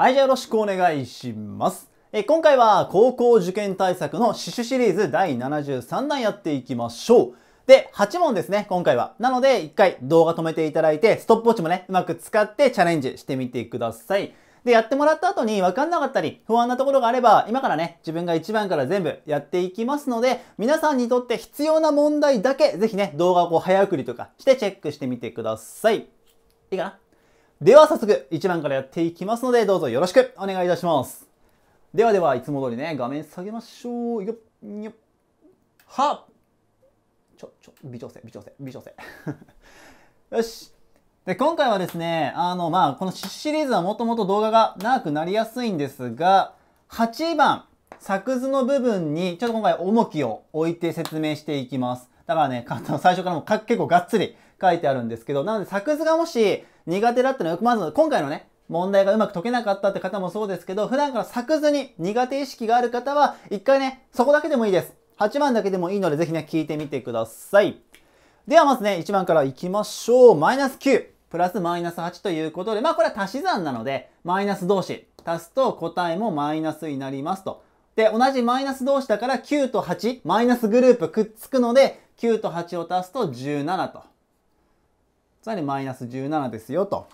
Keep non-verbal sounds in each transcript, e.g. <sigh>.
はい、じゃあよろしくお願いします。え今回は高校受験対策の趣旨シリーズ第73弾やっていきましょう。で、8問ですね、今回は。なので、1回動画止めていただいて、ストップウォッチもね、うまく使ってチャレンジしてみてください。で、やってもらった後に分かんなかったり、不安なところがあれば、今からね、自分が1番から全部やっていきますので、皆さんにとって必要な問題だけ、ぜひね、動画をこう早送りとかしてチェックしてみてください。いいかなでは早速1番からやっていきますのでどうぞよろしくお願いいたしますではではいつも通りね画面下げましょうよっよっはちょちょ微調整微調整微調整 <laughs> よしで今回はですねあのまあこのシリーズはもともと動画が長くなりやすいんですが8番作図の部分にちょっと今回重きを置いて説明していきますだからね最初からも結構がっつり書いてあるんですけど、なので作図がもし苦手だったのくまず今回のね、問題がうまく解けなかったって方もそうですけど、普段から作図に苦手意識がある方は、一回ね、そこだけでもいいです。8番だけでもいいので、ぜひね、聞いてみてください。ではまずね、1番から行きましょう。マイナス9、プラスマイナス8ということで、まあこれは足し算なので、マイナス同士足すと答えもマイナスになりますと。で、同じマイナス同士だから9と8、マイナスグループくっつくので、9と8を足すと17と。つまりマイナス17ですよと。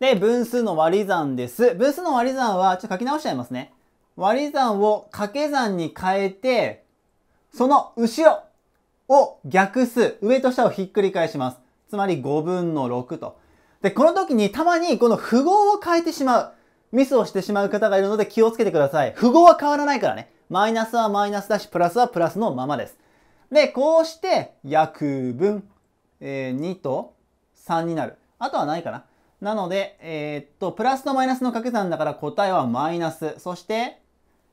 で、分数の割り算です。分数の割り算は、ちょっと書き直しちゃいますね。割り算を掛け算に変えて、その後ろを逆数、上と下をひっくり返します。つまり5分の6と。で、この時にたまにこの符号を変えてしまう。ミスをしてしまう方がいるので気をつけてください。符号は変わらないからね。マイナスはマイナスだし、プラスはプラスのままです。で、こうして、約分えー、2と3になる。あとはないかな。なので、えー、っと、プラスとマイナスの掛け算だから答えはマイナス。そして、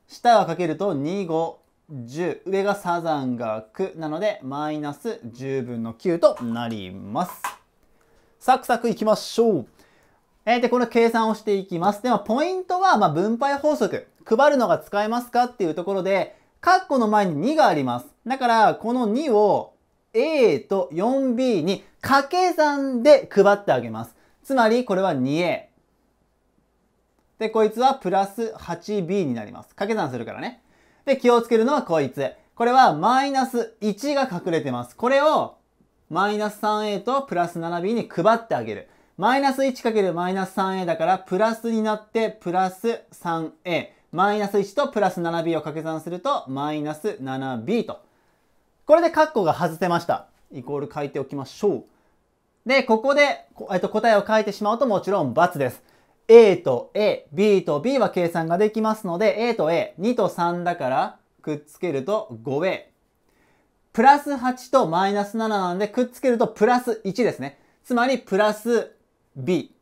下はかけると2、5、10。上がサザンが9。なので、マイナス10分の9となります。サクサクいきましょう。えー、で、この計算をしていきます。では、ポイントは、まあ、分配法則。配るのが使えますかっていうところで、カッコの前に2があります。だから、この2を A と 4B に掛け算で配ってあげます。つまりこれは 2A。で、こいつはプラス 8B になります。掛け算するからね。で、気をつけるのはこいつ。これはマイナス1が隠れてます。これをマイナス 3A とプラス 7B に配ってあげる。マイナス 1× マイナス 3A だからプラスになってプラス 3A。マイナス1とプラス 7B を掛け算するとマイナス 7B とこれでカッコが外せました。イコール書いておきましょう。で、ここで、えっと、答えを書いてしまうともちろん×です。A と A、B と B は計算ができますので、A と A、2と3だから、くっつけると 5A。プラス8とマイナス7なんで、くっつけるとプラス1ですね。つまり、プラス B。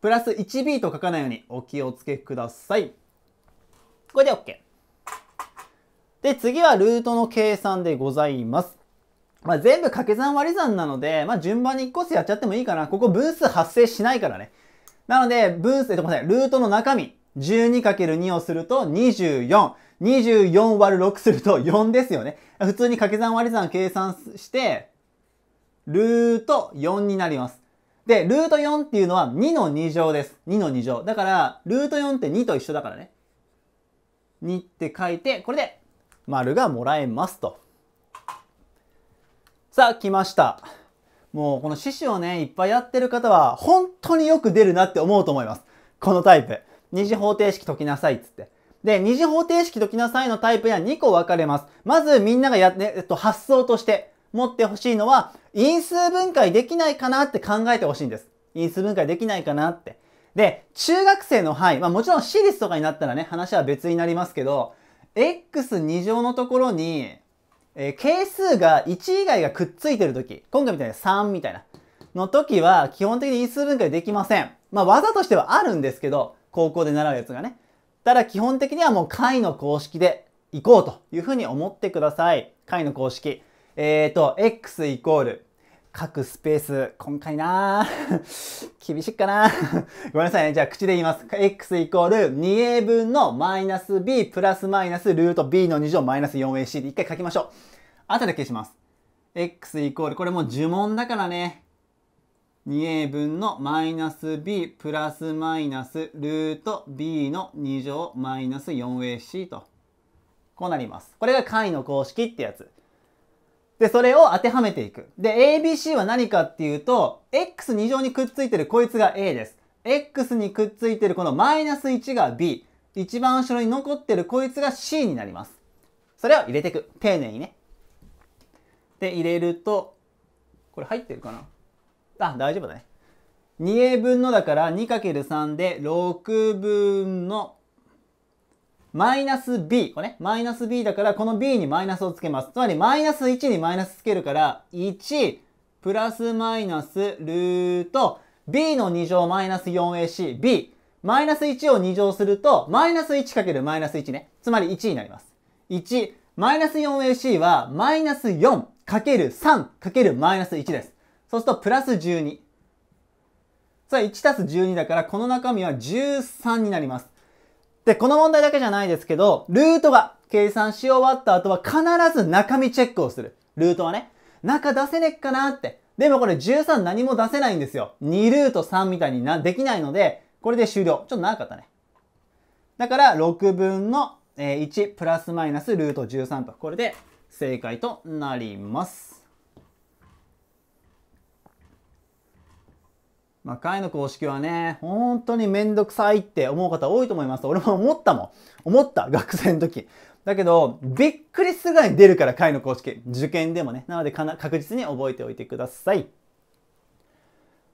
プラス 1B と書かないようにお気をつけください。これで OK。で、次はルートの計算でございます。まあ、全部掛け算割り算なので、まあ、順番に1個ずつやっちゃってもいいかな。ここ分数発生しないからね。なので、分数、えっと、ごめんなさい、ルートの中身、12×2 をすると24。24割る6すると4ですよね。普通に掛け算割り算計算して、ルート4になります。で、ルート4っていうのは2の2乗です。2の2乗。だから、ルート4って2と一緒だからね。2って書いて、これで丸がもらえますと。さあ、来ました。もうこの獅子をね、いっぱいやってる方は、本当によく出るなって思うと思います。このタイプ。二次方程式解きなさいっつって。で、二次方程式解きなさいのタイプや2個分かれます。まずみんながや、ね、えっと、発想として持ってほしいのは、因数分解できないかなって考えてほしいんです。因数分解できないかなって。で、中学生の範囲、まあもちろん私立とかになったらね、話は別になりますけど、x2 乗のところに、えー、係数が1以外がくっついてるとき、今回みたいな3みたいな、の時は基本的に因数分解できません。まあ技としてはあるんですけど、高校で習うやつがね。ただ基本的にはもう解の公式でいこうというふうに思ってください。解の公式。えっ、ー、と、x イコール各スペース、今回な <laughs> 厳しいかな <laughs> ごめんなさいね。じゃあ、口で言います。x イコール 2a 分のマイナス b プラスマイナスルート b の2乗マイナス 4ac で一回書きましょう。後で消します。x イコール、これもう呪文だからね。2a 分のマイナス b プラスマイナスルート b の2乗マイナス 4ac と。こうなります。これが解の公式ってやつ。で、それを当てはめていく。で、ABC は何かっていうと、x2 乗にくっついてるこいつが A です。x にくっついてるこのマイナス1が B。一番後ろに残ってるこいつが C になります。それを入れていく。丁寧にね。で、入れると、これ入ってるかなあ、大丈夫だね。2A 分のだから 2×3 で6分のマイナス b これね、マイナス b だからこの b にマイナスをつけます。つまりマイナス1にマイナスつけるから1プラスマイナスルート b の2乗マイナス 4acb マイナス1を2乗するとマイナス1るマイナス1ね。つまり1になります。1マイナス 4ac はマイナス4る3るマイナス1です。そうするとプラス12。つまり1たす12だからこの中身は13になります。で、この問題だけじゃないですけど、ルートが計算し終わった後は必ず中身チェックをする。ルートはね。中出せねっかなって。でもこれ13何も出せないんですよ。2ルート3みたいにな、できないので、これで終了。ちょっと長かったね。だから、6分の1プラスマイナスルート13と。これで正解となります。まあ、会の公式はね、本当にめんどくさいって思う方多いと思います。俺も思ったもん。思った、学生の時。だけど、びっくりするぐらい出るから、会の公式。受験でもね。なので確実に覚えておいてください。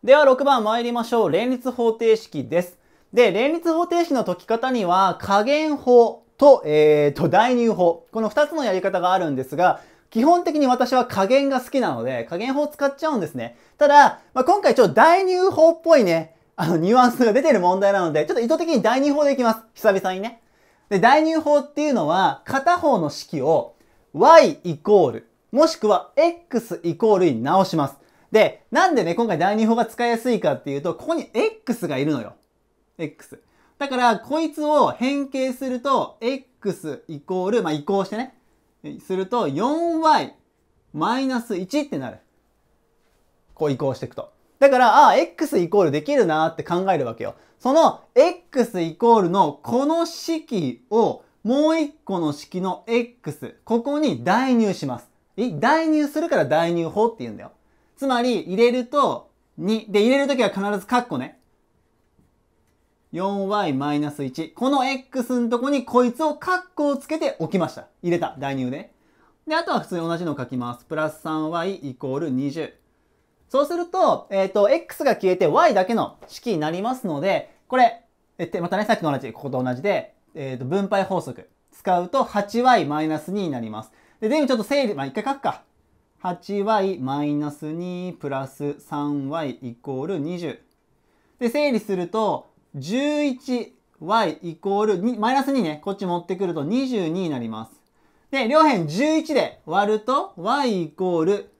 では、6番参りましょう。連立方程式です。で、連立方程式の解き方には、加減法と、えー、と、代入法。この2つのやり方があるんですが、基本的に私は加減が好きなので、加減法を使っちゃうんですね。ただ、まあ、今回ちょっと代入法っぽいね、あの、ニュアンスが出てる問題なので、ちょっと意図的に代入法でいきます。久々にね。で、代入法っていうのは、片方の式を y イコール、もしくは x イコールに直します。で、なんでね、今回代入法が使いやすいかっていうと、ここに x がいるのよ。x。だから、こいつを変形すると、x イコール、まあ、移行してね、すると 4y マイナス1ってなる。こう移行していくと。だから、ああ、x イコールできるなって考えるわけよ。その x イコールのこの式をもう一個の式の x、ここに代入します。え代入するから代入法って言うんだよ。つまり、入れると、2。で、入れるときは必ずカッコね。4y-1。この x のとこにこいつをカッコをつけておきました。入れた。代入で。で、あとは普通に同じのを書きます。プラス 3y イコール20。そうすると、えっ、ー、と、x が消えて y だけの式になりますので、これ、えってまたね、さっきと同じ、ここと同じで、えっ、ー、と、分配法則使うと 8y-2 になります。で、全部ちょっと整理、まあ、一回書くか。8y-2 プラス 3y イコール20。で、整理すると、11y イコール2、マイナス2ね、こっち持ってくると22になります。で、両辺11で割ると y イコール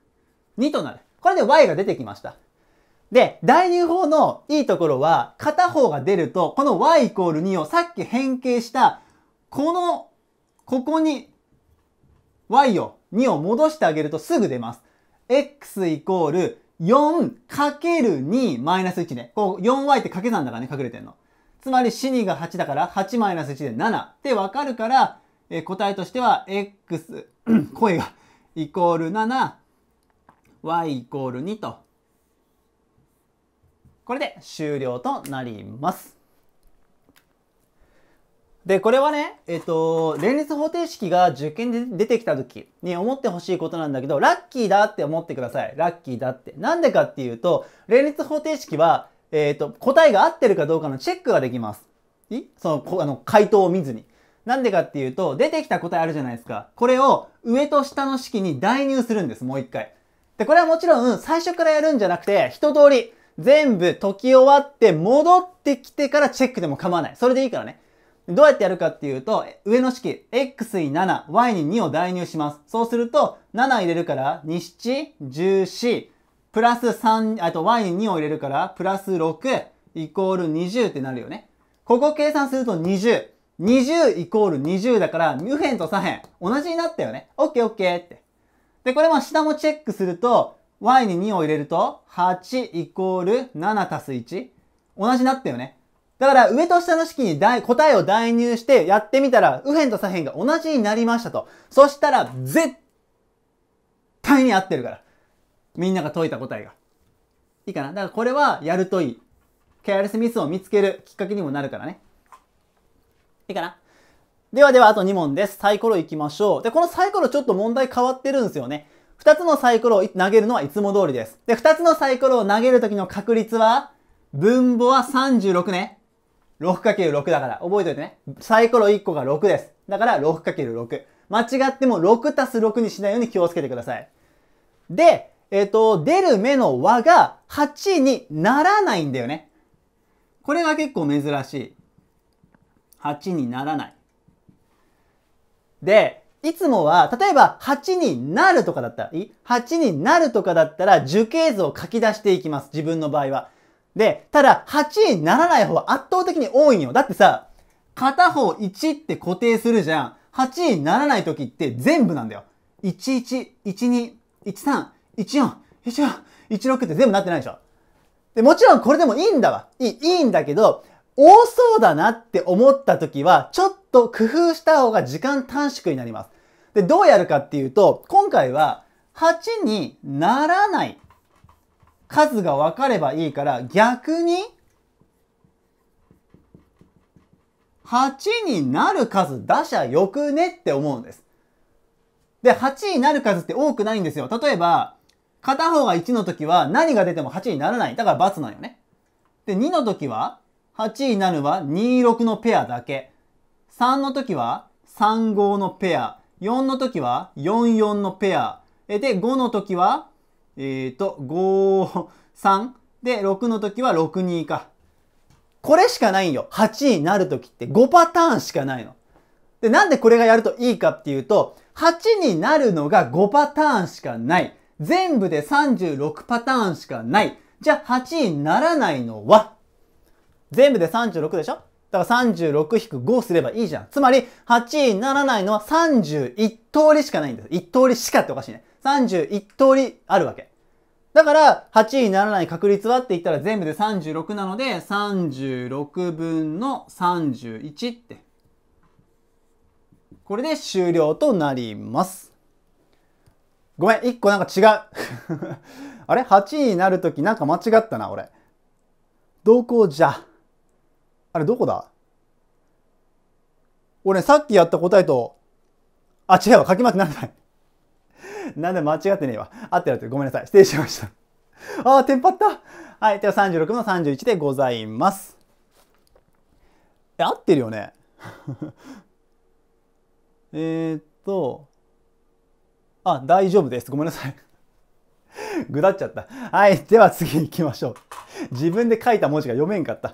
2となる。これで y が出てきました。で、代入法のいいところは、片方が出ると、この y イコール2をさっき変形した、この、ここに y を、2を戻してあげるとすぐ出ます。x イコール 4×2 マイナス1ね。こう、4y って掛け算だからね、隠れてんの。つまり、死にが8だから、8マイナス1で7ってわかるから、えー、答えとしては、x、<clears throat> 声が、イコール7、y イコール2と。これで終了となります。で、これはね、えっと、連立方程式が受験で出てきた時に思ってほしいことなんだけど、ラッキーだって思ってください。ラッキーだって。なんでかっていうと、連立方程式は、えっと、答えが合ってるかどうかのチェックができます。いその、あの、回答を見ずに。なんでかっていうと、出てきた答えあるじゃないですか。これを上と下の式に代入するんです、もう一回。で、これはもちろん、最初からやるんじゃなくて、一通り、全部解き終わって戻ってきてからチェックでも構わない。それでいいからね。どうやってやるかっていうと、上の式、x に7、y に2を代入します。そうすると、7入れるから、2、7、14、プラス3、あと y に2を入れるから、プラス6、イコール20ってなるよね。ここ計算すると20。20イコール20だから、右辺と左辺、同じになったよね。OK, OK って。で、これも下もチェックすると、y に2を入れると、8イコール7足す1。同じになったよね。だから上と下の式に答えを代入してやってみたら右辺と左辺が同じになりましたと。そしたら絶対に合ってるから。みんなが解いた答えが。いいかなだからこれはやるといい。ケアレスミスを見つけるきっかけにもなるからね。いいかなではではあと2問です。サイコロいきましょう。で、このサイコロちょっと問題変わってるんですよね。2つのサイコロを投げるのはいつも通りです。で、2つのサイコロを投げるときの確率は、分母は36ね。6×6 だから覚えといてね。サイコロ1個が6です。だから 6×6。間違っても6たす6にしないように気をつけてください。で、えっ、ー、と、出る目の和が8にならないんだよね。これが結構珍しい。8にならない。で、いつもは、例えば8になるとかだったら、8になるとかだったら樹形図を書き出していきます。自分の場合は。で、ただ、8にならない方は圧倒的に多いんよ。だってさ、片方1って固定するじゃん。8にならない時って全部なんだよ。11、12、13、14、14、16って全部なってないでしょ。で、もちろんこれでもいいんだわ。いい、いいんだけど、多そうだなって思った時は、ちょっと工夫した方が時間短縮になります。で、どうやるかっていうと、今回は、8にならない数が分かればいいから逆に8になる数出しゃよくねって思うんです。で、8になる数って多くないんですよ。例えば、片方が1の時は何が出ても8にならない。だから×なんよね。で、2の時は8になるは26のペアだけ。3の時は35のペア。4の時は44のペア。で、5の時はえっ、ー、と、5、3で、6の時は6、2か。これしかないんよ。8になる時って5パターンしかないの。で、なんでこれがやるといいかっていうと、8になるのが5パターンしかない。全部で36パターンしかない。じゃあ8にならないのは全部で36でしょだから36-5すればいいじゃん。つまり、8にならないのは31通りしかないんです。1通りしかっておかしいね。31通りあるわけ。だから、8位にならない確率はって言ったら全部で36なので、36分の31って。これで終了となります。ごめん、1個なんか違う。<laughs> あれ ?8 位になるときなんか間違ったな、俺。どこじゃあれ、どこだ俺、さっきやった答えと、あ、違うわ、書き間違ってない。なんで間違ってねえわ。合ってるってごめんなさい。失礼しました。ああ、テンパった。はい。では36の31でございます。え、合ってるよね <laughs> えっと、あ、大丈夫です。ごめんなさい。<laughs> ぐだっちゃった。はい。では次行きましょう。自分で書いた文字が読めんかった。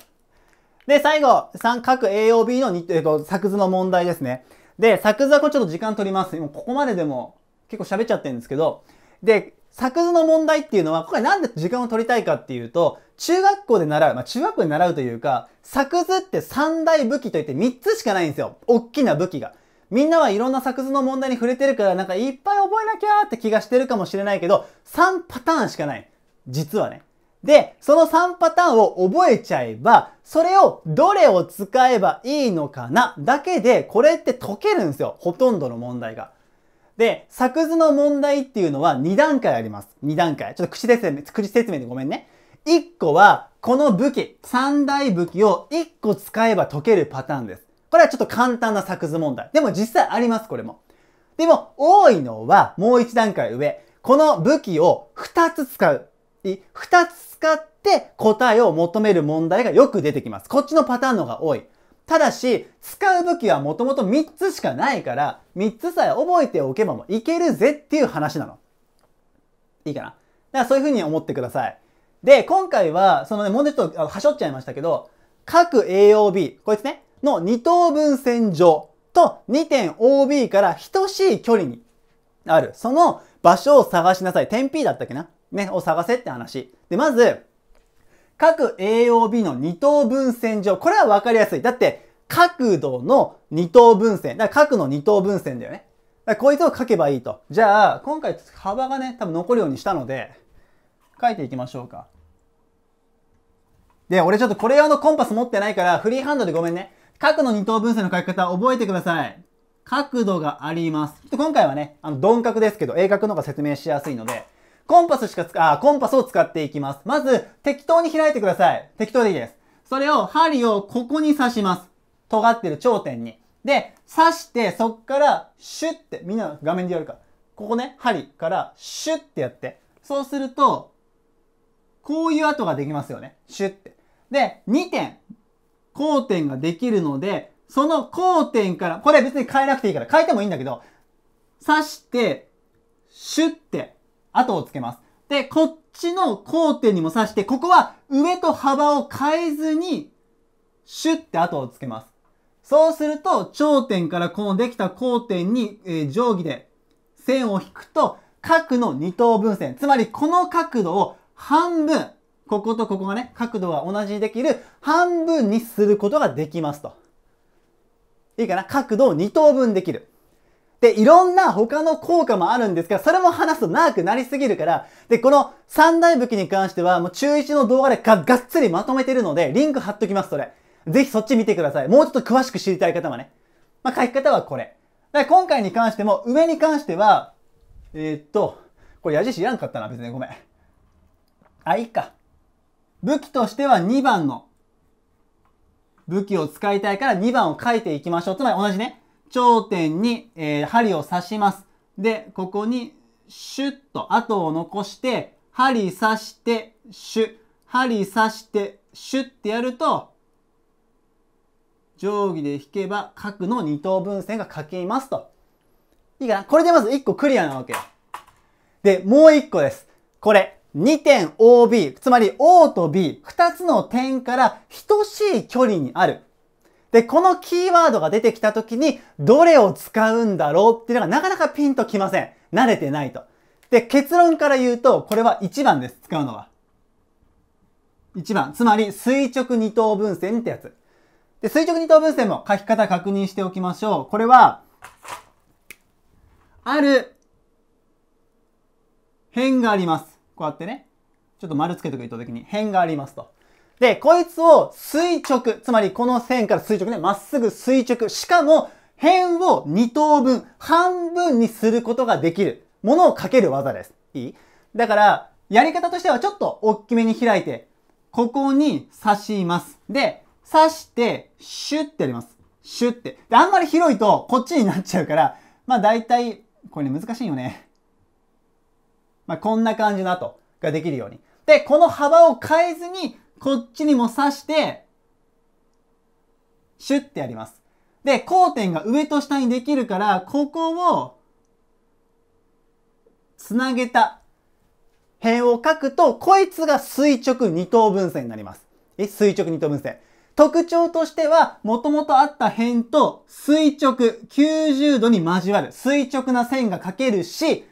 で、最後、三角 AOB の、えっと、作図の問題ですね。で、作図はこれちょっと時間取ります。今ここまででも結構喋っちゃってるんですけど、で、作図の問題っていうのは、これなんで時間を取りたいかっていうと、中学校で習う、まあ中学校で習うというか、作図って三大武器といって3つしかないんですよ。大きな武器が。みんなはいろんな作図の問題に触れてるから、なんかいっぱい覚えなきゃって気がしてるかもしれないけど、3パターンしかない。実はね。で、その3パターンを覚えちゃえば、それをどれを使えばいいのかなだけで、これって解けるんですよ。ほとんどの問題が。で、作図の問題っていうのは2段階あります。2段階。ちょっと口説明、口説明でごめんね。1個は、この武器、3大武器を1個使えば解けるパターンです。これはちょっと簡単な作図問題。でも実際あります、これも。でも、多いのは、もう1段階上。この武器を2つ使う。2つ使って答えを求める問題がよく出てきます。こっちのパターンの方が多い。ただし、使う武器はもともと3つしかないから、3つさえ覚えておけばもいけるぜっていう話なの。いいかな。だからそういうふうに思ってください。で、今回は、そのね、もうちょっとはしょっちゃいましたけど、各 AOB、こいつね、の2等分線上と2点 OB から等しい距離にある。その場所を探しなさい。点 P だったっけなね、を探せって話。で、まず、各 AOB の二等分線上。これはわかりやすい。だって、角度の二等分線。だから角の二等分線だよね。だこいつを書けばいいと。じゃあ、今回幅がね、多分残るようにしたので、書いていきましょうか。で、俺ちょっとこれ用のコンパス持ってないから、フリーハンドでごめんね。角の二等分線の書き方覚えてください。角度があります。ちょっと今回はね、あの、鈍角ですけど、鋭角の方が説明しやすいので、コンパスしか使、あ、コンパスを使っていきます。まず、適当に開いてください。適当でいいです。それを、針をここに刺します。尖ってる頂点に。で、刺して、そっから、シュッて、みんな画面でやるかここね、針からシュッてやって。そうすると、こういう跡ができますよね。シュッて。で、2点、交点ができるので、その交点から、これ別に変えなくていいから、変えてもいいんだけど、刺して、シュッて、跡をつけます。で、こっちの交点にも刺して、ここは上と幅を変えずに、シュッて跡をつけます。そうすると、頂点からこのできた交点に、えー、定規で線を引くと、角の二等分線。つまり、この角度を半分、こことここがね、角度が同じできる半分にすることができますと。いいかな角度を二等分できる。で、いろんな他の効果もあるんですが、それも話すと長くなりすぎるから、で、この三大武器に関しては、もう中1の動画でががっつりまとめてるので、リンク貼っときます、それ。ぜひそっち見てください。もうちょっと詳しく知りたい方はね。まあ、書き方はこれ。で、今回に関しても、上に関しては、えー、っと、これ矢印いらんかったな、別にごめん。あ、いいか。武器としては2番の武器を使いたいから2番を書いていきましょう。つまり同じね。頂点に、えー、針を刺します。で、ここにシュッと跡を残して、針刺して、シュ、針刺して、シュってやると、定規で引けば角の二等分線が書けますと。いいかなこれでまず一個クリアなわけで、もう一個です。これ、2点 OB、つまり O と B、二つの点から等しい距離にある。で、このキーワードが出てきた時に、どれを使うんだろうっていうのがなかなかピンときません。慣れてないと。で、結論から言うと、これは1番です。使うのは。1番。つまり、垂直二等分線ってやつ。で、垂直二等分線も書き方確認しておきましょう。これは、ある辺があります。こうやってね。ちょっと丸つけとく意図的に。辺がありますと。で、こいつを垂直、つまりこの線から垂直ね、まっすぐ垂直、しかも辺を2等分、半分にすることができるものをかける技です。いいだから、やり方としてはちょっと大きめに開いて、ここに刺します。で、刺して、シュってやります。シュって。で、あんまり広いとこっちになっちゃうから、まあ大体、これね、難しいよね。まあこんな感じの跡ができるように。で、この幅を変えずに、こっちにも刺して、シュッてやります。で、交点が上と下にできるから、ここを、つなげた辺を書くと、こいつが垂直二等分線になります。え、垂直二等分線。特徴としては、もともとあった辺と垂直90度に交わる垂直な線が書けるし、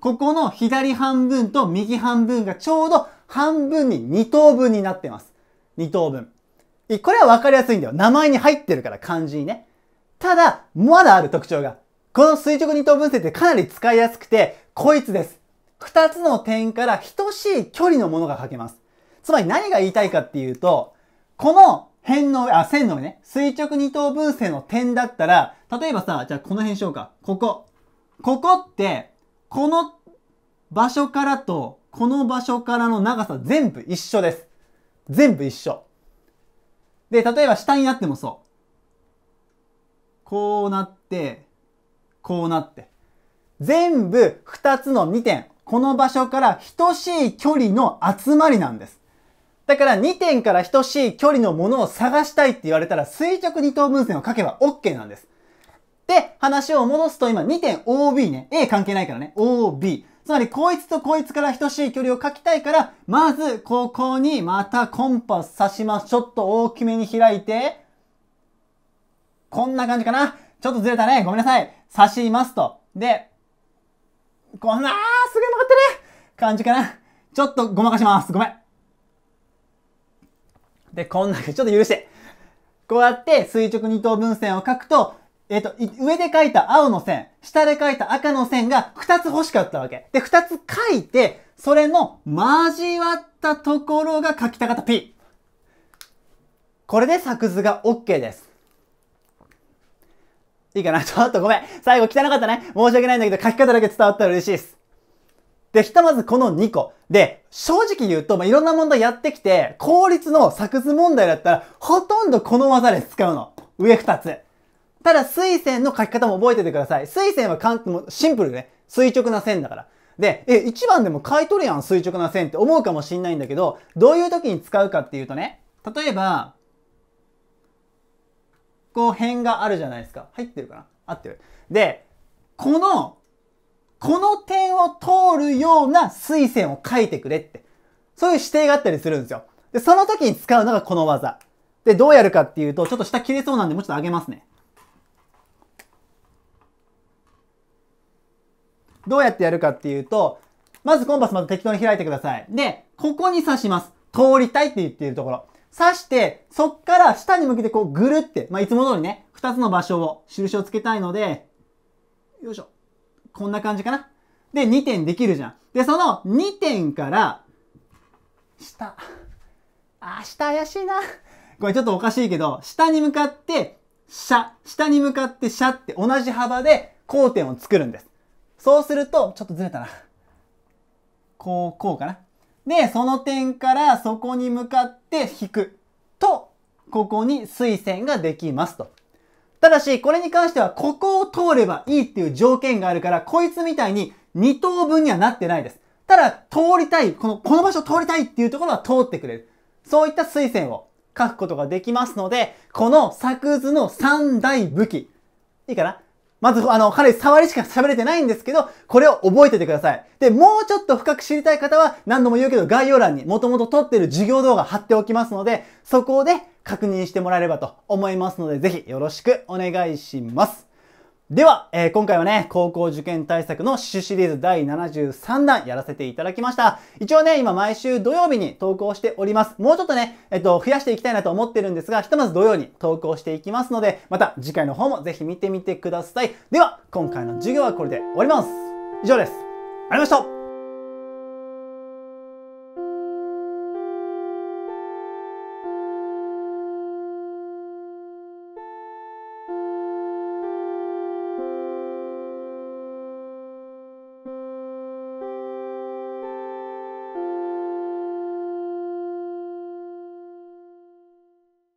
ここの左半分と右半分がちょうど半分に2等分になってます。2等分。これは分かりやすいんだよ。名前に入ってるから漢字にね。ただ、まだある特徴が。この垂直二等分線ってかなり使いやすくて、こいつです。二つの点から等しい距離のものが書けます。つまり何が言いたいかっていうと、この辺の上、あ、線の上ね、垂直二等分線の点だったら、例えばさ、じゃあこの辺しようか。ここ。ここって、この場所からと、この場所からの長さ全部一緒です。全部一緒。で、例えば下になってもそう。こうなって、こうなって。全部2つの2点。この場所から等しい距離の集まりなんです。だから2点から等しい距離のものを探したいって言われたら垂直二等分線を書けば OK なんです。で、話を戻すと今2点 OB ね。A 関係ないからね。OB。つまり、こいつとこいつから等しい距離を書きたいから、まず、ここにまたコンパス刺します。ちょっと大きめに開いて、こんな感じかな。ちょっとずれたね。ごめんなさい。刺しますと。で、こんな、あー、すげえ曲がってね感じかな。ちょっとごまかします。ごめん。で、こんな、ちょっと許して。こうやって垂直二等分線を書くと、えっ、ー、と、上で書いた青の線、下で書いた赤の線が2つ欲しかったわけ。で、2つ書いて、それの交わったところが書きたかった P。これで作図が OK です。いいかな <laughs> ちょっとごめん。最後汚かったね。申し訳ないんだけど、書き方だけ伝わったら嬉しいです。で、ひとまずこの2個。で、正直言うと、まあ、いろんな問題やってきて、効率の作図問題だったら、ほとんどこの技で使うの。上2つ。ただ、水線の書き方も覚えててください。水線はかんもシンプルでね、垂直な線だから。で、え、一番でも書いとるやん、垂直な線って思うかもしんないんだけど、どういう時に使うかっていうとね、例えば、こう辺があるじゃないですか。入ってるかな合ってる。で、この、この点を通るような水線を書いてくれって。そういう指定があったりするんですよ。で、その時に使うのがこの技。で、どうやるかっていうと、ちょっと下切れそうなんで、もうちょっと上げますね。どうやってやるかっていうと、まずコンパスまた適当に開いてください。で、ここに刺します。通りたいって言っているところ。刺して、そっから下に向けてこうぐるって、まあ、いつも通りね、二つの場所を、印をつけたいので、よいしょ。こんな感じかな。で、2点できるじゃん。で、その2点から、下。あ、下怪しいな。これちょっとおかしいけど、下に向かって、シャ。下に向かってシャって同じ幅で交点を作るんです。そうすると、ちょっとずれたな。こう、こうかな。で、その点からそこに向かって引くと、ここに垂線ができますと。ただし、これに関しては、ここを通ればいいっていう条件があるから、こいつみたいに2等分にはなってないです。ただ、通りたい、この、この場所通りたいっていうところは通ってくれる。そういった垂線を書くことができますので、この作図の三大武器。いいかなまず、あの、彼触りしか喋れてないんですけど、これを覚えててください。で、もうちょっと深く知りたい方は、何度も言うけど、概要欄にもともと撮ってる授業動画貼っておきますので、そこで確認してもらえればと思いますので、ぜひよろしくお願いします。では、えー、今回はね、高校受験対策の趣旨、シリーズ第73弾やらせていただきました。一応ね、今毎週土曜日に投稿しております。もうちょっとね、えっと、増やしていきたいなと思ってるんですが、ひとまず土曜に投稿していきますので、また次回の方もぜひ見てみてください。では、今回の授業はこれで終わります。以上です。ありがとうございました